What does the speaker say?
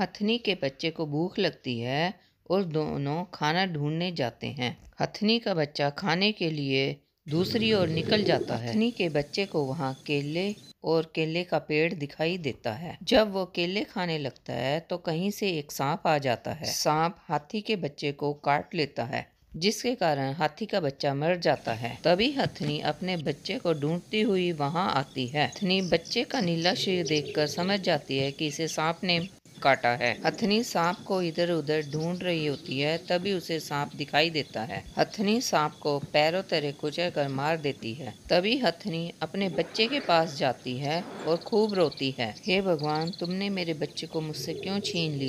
हथनी के बच्चे को भूख लगती है और दोनों खाना ढूंढने जाते हैं हथनी का बच्चा खाने के लिए दूसरी ओर निकल जाता है हथनी के बच्चे को वहाँ केले और केले का पेड़ दिखाई देता है जब वो केले खाने लगता है तो कहीं से एक सांप आ जाता है सांप हाथी के बच्चे को काट लेता है जिसके कारण हाथी का बच्चा मर जाता है तभी हथनी अपने बच्चे को ढूंढती हुई वहाँ आती है हथनी बच्चे का नीला शरीर देखकर समझ जाती है कि इसे सांप ने काटा है हथनी सांप को इधर उधर ढूंढ रही होती है तभी उसे सांप दिखाई देता है हथनी सांप को पैरों तरह कुचल कर मार देती है तभी हथनी अपने बच्चे के पास जाती है और खूब रोती है हे भगवान तुमने मेरे बच्चे को मुझसे क्यों छीन लिया